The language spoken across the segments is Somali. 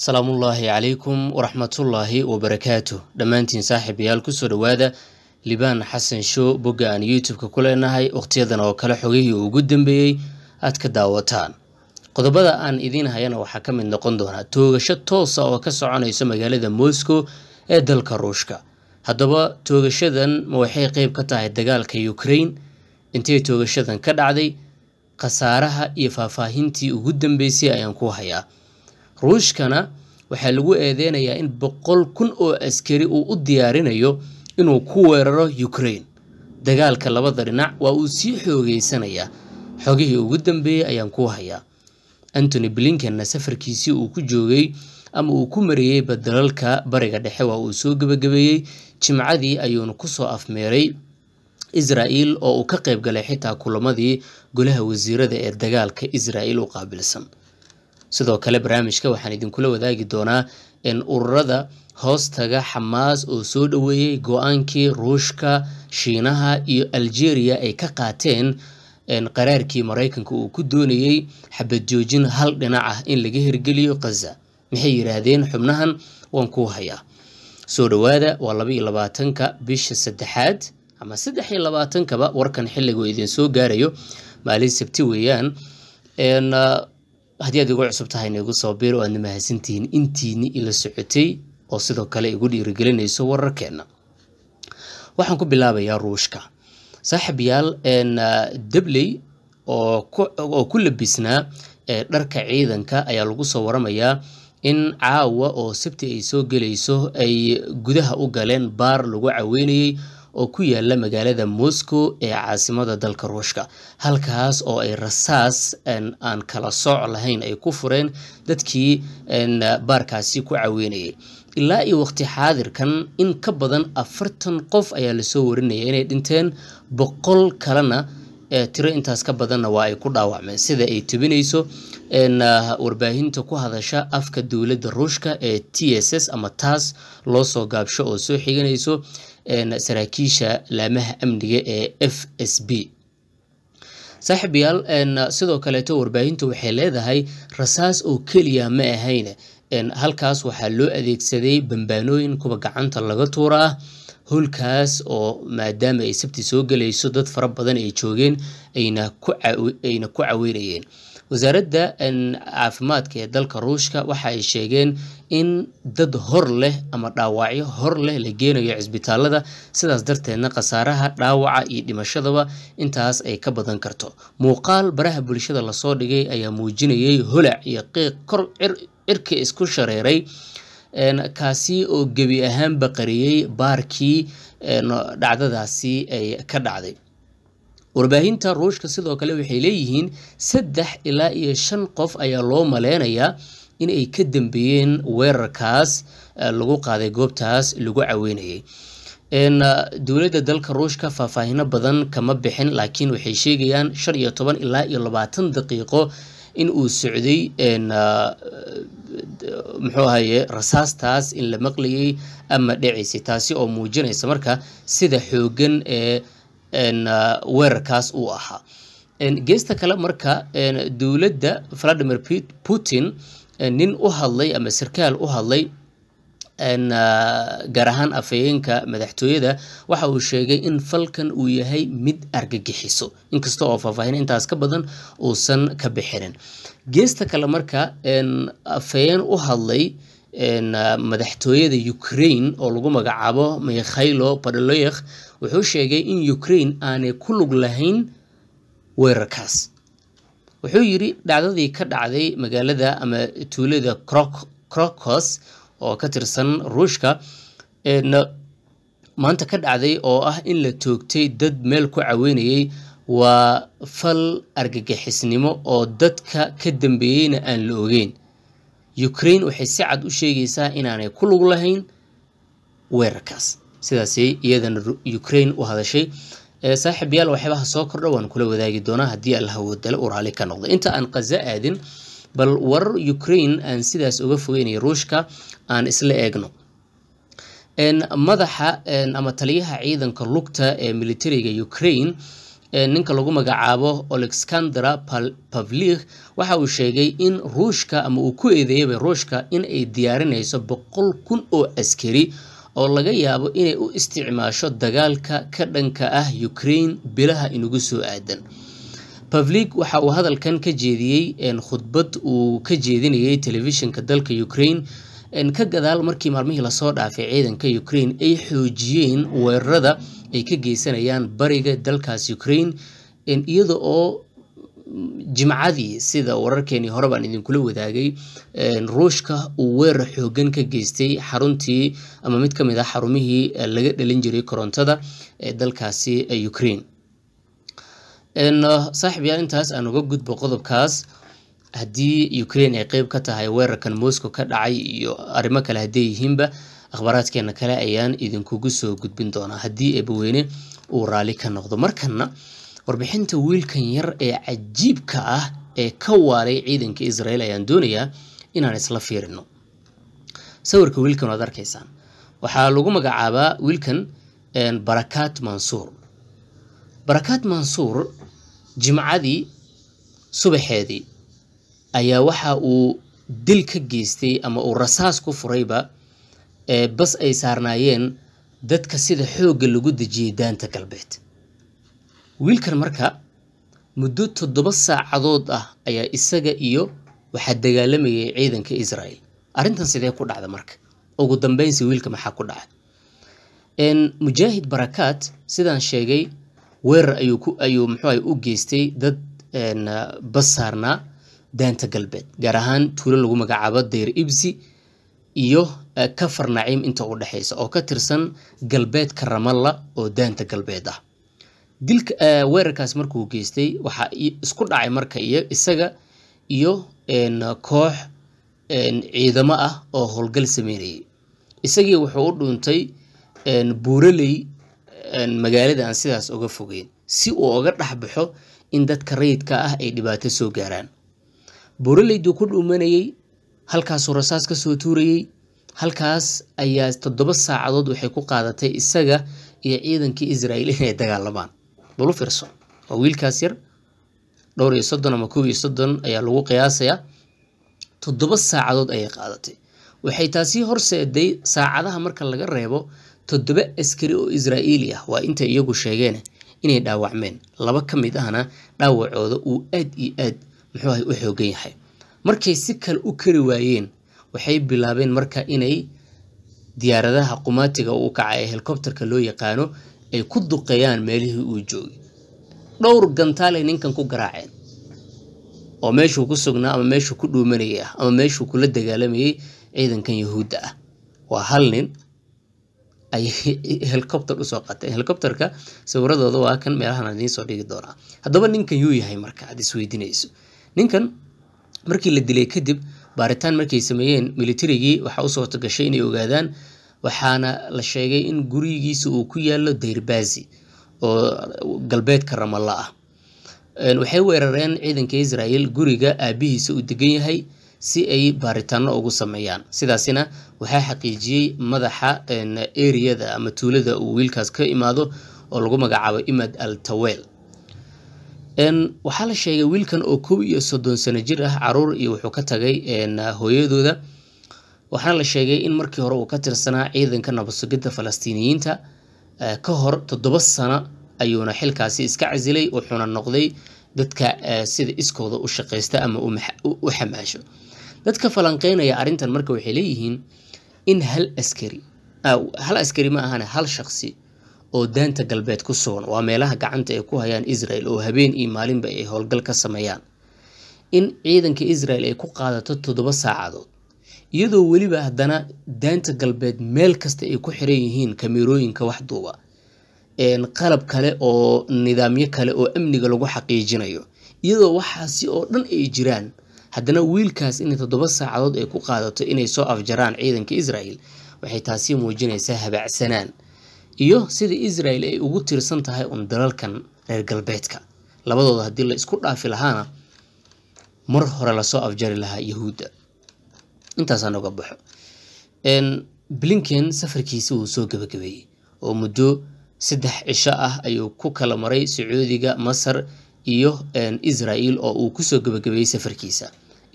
salaamuullaahi calaykum waraxmatullaahi wabarakaatu dhammaantiin saaxiibayaal kusoo dhawaada libaan xasan show bogga aan youtube-ka ku leenahay wakhtiyadan oo kale xogihii ugu dambeeyey aad ka daawataan qodobada aan idiin hayana waxaa ka mid noqon doonaa toogasho toosa ah oo ka soconayso magaalada moscow ee dalka ruushka haddaba toogashadan ma waxay qeyb ka tahay dagaalka ukraine intay toogashadan ka dhacday khasaaraha iyo faahfaahintii ugu dambeysay ayaan ku hayaa ruushkana waxaa lagu eedeynayaa in boqol kun oo askari uu u diyaarinayo inuu ku weeraro ukraine dagaalka labada dhinac waa uu sii xoogeysanayaa xogihii ugu dambeeyey ayaan kuu hayaa antony blinkenna safarkiisii uu ku joogay ama uu ku mariyeyba dalalka bariga dhexe waa uu soo gebagabeeyey jimcadii ayuuna kusoo afmeeray israa'iil oo uu ka qayb galay xitaa kulamadii golaha wasiirada ee dagaalka israa'iil u qaabilsan sidoo kale barnaamijka waxaan idinkula wadaagi doonaa in ururada hoostaga xamaas oo soo dhoweeyey go-aankii ruushka shiinaha iyo algeria ay ka qaateen qaraarkii maraykanka uu ku doonayey xabad joojin hal dhinac ah in laga hirgeliyo khaza maxay yidhaahdeen xubnahan waan kuu hayaa soo dhowaada waa labaiyo labaatanka bisha saddexaad ama saddex iyo labaatankaba warkan xilliga uu idiin soo gaarayo maalin sabti weeyaan haddii aad igu cusub tahay naigu soo biir oo aadna mahadsantihiin intiini ila socotay oo sidoo kale igu dhiirigelinayso wararkeenna waxaan ku bilaabayaa ruushka saaxiibyaal dabley oo ku labisnaa dharka ciidanka ayaa lagu soo waramayaa in caawa oo sabti ay soo gelayso ay gudaha u galeen baar lagu caweynayay oo ku yaala magaalada moscow ee caasimada dalka ruushka halkaas oo ay rasaas aan kala sooc lahayn ay ku fureen dadkii baarkaasi ku caweynayay ilaa iyo waqti xaadirkan in ka badan afartan qof ayaa lasoo warinaya inay dhinteen boqol kalena tiro intaas ka badanna waa ay ku dhaawacmeen sida ay tubinayso ah, warbaahinta ku hadasha afka dowladda ruushka ee t s s ama taas loo soo gaabsho oo soo xiganayso saraakiisha laamaha amniga ee f s b saaxiibayaal sidoo kaleeto warbaahintu waxay leedahay rasaas oo keliya ma ahayn halkaas waxaa loo adeegsaday bambaanooyin kuwa gacanta laga tuura ah howlkaas oo maadaama ay sabti soo gelayso dad fara badan ay joogeen ayna ku caweynayeen wasaaradda caafimaadka ee dalka ruushka waxa ay sheegeen in dad hor leh ama dhaawacyo hor leh la geenayo cisbitaalada sidaas darteedna khasaaraha dhaawaca iyo dhimashadaba intaas ay ka badan karto muuqaal baraha bulshada lasoo dhigay ayaa muujinayay holac iyo qiiq kor cirka isku shareeray kaasi oo gebi ahaanba qariyey baarkii dhacdadaasi ay ka dhacday warbaahinta ruushka sidoo kale waxay leeyihiin saddex ilaa iyo shan qof ayaa loo maleynayaa in ay ka dambeeyeen weerarkaas eh, lagu qaaday goobtaas lagu caweynayay ah, dowladda dalka ruushka faahfaahino badan kama bixin laakiin waxay sheegayaan shan iyo toban ilaa iyo labaatan daqiiqo in uu socday ah, muxuu ahaye rasaastaas in la maqlayay ama dhacaysay taasi oo muujinaysa marka sida xoogan ee Uh, weerarkaas uu ahaa geesta kale marka dowladda vladimir putin nin u hadlay ama sarkaal u hadlay uh, gaar ahaan afhayeenka madaxtooyada waxa uu sheegay in falkan uu yahay mid argagixiso inkasta oo faahfaahin intaas ka badan uusan ka bixinin geesta kale marka afayeen u hadlay Uh, madaxtooyada ukrain oo lagu magacaabo mikhailo badoloyekh wuxuu sheegay in ukraine aanay ku lug lahayn weerarkaas wuxuu yidhi dhacdadii ka dhacday magaalada ama tuulada crocos oo ka tirsan ruushka maanta ka dhacday oo ah in la toogtay dad meel ku caweynayay waa fal argagixisnimo oo dadka ka dambeeyeyna aan la ogeyn ukrain waxay si cad u sheegaysaa inaanay ku lug lahayn weerarkaas sidaasay iyadana ukrain u hadashay saaxiib yaal waxyaabaha soo kordha waan kula wadaagi doonaa haddii alla hawoodale uu raali ka noqdo inta aan khaza aadin bal warar ukrain aan sidaas uga fogeynaya ruushka aan isla eegno madaxa ama taliyaha ciidanka lugta ee militariga ukrain ee ninka lagu magacaabo olexandra pavlik waxa uu sheegay in ruushka ama uu ku eedeeyaba ruushka in ay diyaarinayso boqol kun oo askari oo laga yaabo inay u isticmaasho dagaalka ka dhanka ah ukrain bilaha inagu soo aadan pavlik waxa uu hadalkan ka jeediyey khudbad uu ka jeedinayay telefishinka dalka ukrain ka gadaal markii maalmihii lasoo dhaafay ciidanka ukrain ay xoojiyeen weerarada ay ka geysanayaan bariga dalkaas ukraine iyada oo mm, jimcadii sida wararkeenii hore baan idinkula wadaagay ruushka uu weerar xoogan ka geystay xaruntii ama mid ka mid ah xarumihii eh, laga dhalin jiray korontada ee eh, dalkaasi eh, ukraine ah, saaxiib intaas aan uga gudbo qodobkaas haddii ukrain ay qeyb ka tahay weerarkan moscow ka dhacay iyo arrimo kale hadday yihiinba akhbaaraadkeenna kale ayaan idinkugu soo gudbin doonaa haddii eebaweyne uu raalli ka noqdo markana warbixinta wiilkan yar ee cajiibka ah ee ka waalay ciidanka israel ayaan doonayaa inaan isla fiirino sawirka wiilkan waad arkaysaan waxaa lagu magacaabaa wiilkan barakaat mansuur barakaat mansuur jimcadii subaxeedii ayaa waxa uu dil ka geystay ama uu rasaas ku furayba bas ay saarnaayeen dadka sida xoogga lagu dejiyey daanta galbeed wiilkan marka muddo toddoba saacadood ah ayaa isaga iyo waxaa dagaalamayay ciidanka israel arrintan sidee ku dhacda marka ugu dambeynsi wiilka maxaa ku dhacay mujaahid barakaat sidaan sheegay weerar ayuu ayuu muxuu u geystay dad bas saarnaa daanta galbeed gaar ahaan tuulo lagu magacaabo dayr ibsi iyo eh, kafar naciim inta u dhexaysa oo ka tirsan galbeedka ramalla oo daanta galbeed ah dilka eh, weerarkaas markuu geystay waxaa isku dhacay marka isaga iyo koox ciidamo ah oo howlgal sameynayay isagii wuxuu u dhuuntay buuraley magaalada aan sidaas uga fogeyn si uu uga dhexbaxo in dadka rayidka ah ay dhibaato soo gaaraan buuraleydu ku dhuumanayey halkaasuu rasaas ka soo tuurayey halkaas ayaa toddoba saacadood waxay ku qaadatay isaga iyo ciidankii israa'iil inay dagaalamaan bal u fiirso waa wiilkaas yar dhowr iyo soddon ama kow iyo soddon ayaa lagu qiyaasayaa toddoba saacadood ayay qaadatay waxay taasi horseeday saacadaha marka laga reebo toddoba askari oo israa'iili ah waa intay iyagu sheegeen inay dhaawacmeen laba ka mid ahna dhaawacooda uu aad iyo aad u xoogan yahay markay si kale u kari waayeen waxay bilaabeen marka inay diyaaradaha qumaatiga u kaca ee helikobterka loo yaqaano ay ku duqeeyaan meelihii uu joogay dhowr gantaalay ninkan ku garaaceen oo meeshuu ku sugnaa ama meeshuu ku dhuumanayay ah ama meeshuu kula dagaalamayay ciidankan yahuudda ah waa hal nin ay helikobter usoo qateen helikobterka sawiradooda waa kan meelahan idiin soo dhigi doonaa haddaba ninkan yuu yahay marka aad isweydiinayso ninkan markii la dilay kadib baaritaan markay sameeyeen militarigii waxaa u suurta gashay inay ogaadaan waxaana la sheegay in gurigiisa uu ku yaalo dayrbazi oo galbeedka ramalla ah waxay weerareen ciidanka israel guriga aabihiisa uu degan yahay si ay baaritaano ugu sameeyaan sidaasina waxaa xaqiijiyey madaxa eriyada ama tuulada uu wiilkaas ka imaado oo lagu magacaabo imad al tawel waxaa la sheegay wiilkan oo kow iyo soddon sano jir ah caruur iyo wuxuu ka tagay hooyadooda waxaana la sheegay in markii hore uu ka tirsanaa ciidanka nabadsugidda falastiiniyiinta ka hor toddoba sano ayuuna xilkaasi iska casilay wuxuuna noqday dadka sida iskooda u shaqeysta ama u xamaasho dadka falanqeynaya arrintan marka waxay leeyihiin in hal askari hal askari ma ahane hal shaqsi oo daanta galbeed ku sugan waa meelaha gacanta ay ku hayaan israel oo habeen iyo maalinba ay howlgal ka sameeyaan in ciidanka israel ay ku qaadato toddoba saacadood iyadoo weliba haddana daanta galbeed meel kasta ay ku xiran yihiin kamerooyinka waxduuba qalab kale oo nidaamyo kale oo amniga lagu xaqiijinayo iyadoo waxaasi oo dhan ay jiraan haddana wiilkaas in toddoba saacadood ay ku qaadato inay soo afjaraan ciidanka israel waxay taasi muujinaysaa habaacsanaan iyo sida israel ay ugu tirsan tahay un dalalkan reer galbeedka labadooda haddii la isku dhaafi lahaana mar hore lasoo afjari lahaa yahuudda intaasaan oga baxo blinken safarkiisi wuu soo gabagabeeyey oo muddo saddex cisho ah ayuu ku kala maray sacuudiga masar iyo israel oo uu kusoo gabagabeeyey safarkiisa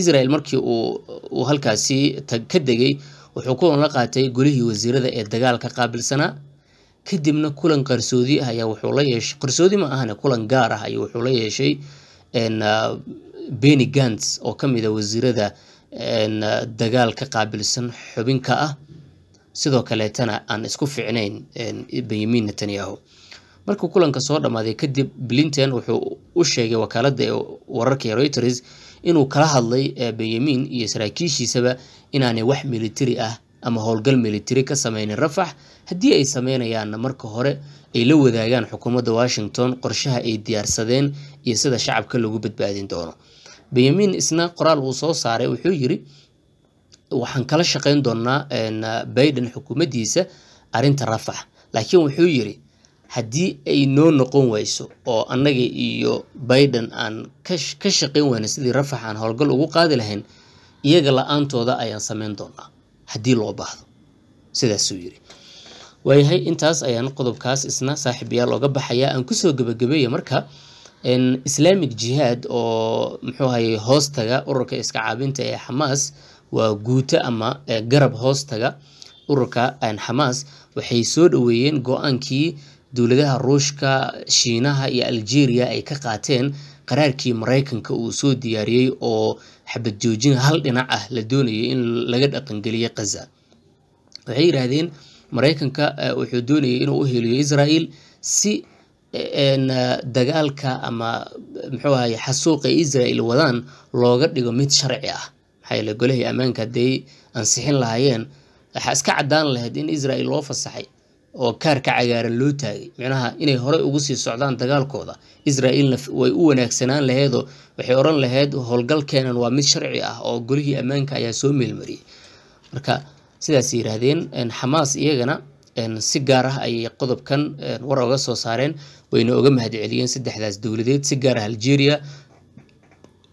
israel markii uu halkaasi ka degay wuxuu kulan la qaatay golihii wasiirada ee dagaalka qaabilsanaa kadibna kulan qarsoodi ah ayaa wuxuu la yeeshay qarsoodi ma ahane kulan gaar ah ayuu wuxuu la yeeshay ah, benny gants oo ka a ah wasiirada ah, dagaalka qaabilsan xubinka ah sidoo kaleetana aan isku ficnayn benyamin netanyahu markuu kulanka soo dhammaaday kadib blinton wuxuu u sheegay wakaaladda ee wararkai reuters inuu kala hadlay eh, benyamin iyo saraakiishiisaba inaanay wax militari ah ama howlgal militari ka sameynin rafax haddii ay sameynayaanna marka hore ay la wadaagaan xukuumadda washington qorshaha ay diyaarsadeen iyo sida shacabka lagu badbaadin doono benyamin isna qoraal uu soo saaray wuxuu yiri waxaan kala shaqeyn doonaa baiden xukuumaddiisa arinta rafax laakiin wuxuu yiri haddii ay noo noqon weyso oo annaga iyo baiden aan ka shaqayn weyna sidii rafax aan howlgal ugu qaadi lahayn iyaga la-aantooda ayaan sameyn doonaa haddii loo baahdo sidaasuu yiri waayahay intaas ayaan qodobkaas isna saaxiibayaal oga baxayaa aan kusoo gebagabeeya marka islaamic jihaad oo muxuu ahaye hoostaga ururka iska caabinta ee xamaas waa guuto ama garab hoostaga ururka xamaas waxay soo dhoweeyeen go-aankii dowladaha ruushka shiinaha iyo algeria ay ka qaateen qaraarkii maraykanka uu soo diyaariyey oo xabad joojin hal dhinac ah la doonayay in laga dhaqangeliyo khaza waxay yidhaahdeen maraykanka eh, wuxuu doonayay inuu u heliyo israel si eh, dagaalka ama muxuu ahay xasuuq ay israel wadaan looga dhigo mid sharci ah maxaa yeele golahii ammaanka hadday ansixin lahaayeen waxaa iska caddaan lahayd in israel loo fasaxay oo kaarka cagaaran loo taagay micnaha inay horey ugu sii socdaan dagaalkooda israa'iilna way u wanaagsanaan laheedoo waxay odhan laheyd howlgalkeenan waa mid sharci ah oo golihii ammaanka ayaa soo meelmariyey marka sidaas yiraahdeen xamaas iyagana si gaar ah ayay qodobkan war oga soo saareen wayna oga mahadceliyeen saddexdaas dowladeed si gaar ah algeria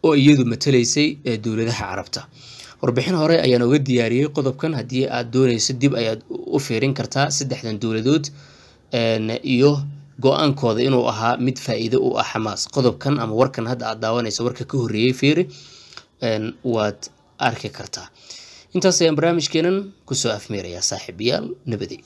oo iyadu matalaysay dowladaha carabta warbixin hore ayaan uga diyaariyey qodobkan haddii aad dooneyso dib ayaad u fiirin kartaa saddexdan dowladood iyo go-aankooda inuu ahaa mid faa-iido u ah xamaas qodobkan ama warkan hadda aad daawanayso warka ka horreeyey fiiri waad arki kartaa intaas ayaan barnaamijkeenan kusoo afmeerayaa saaxiibayaal nabadi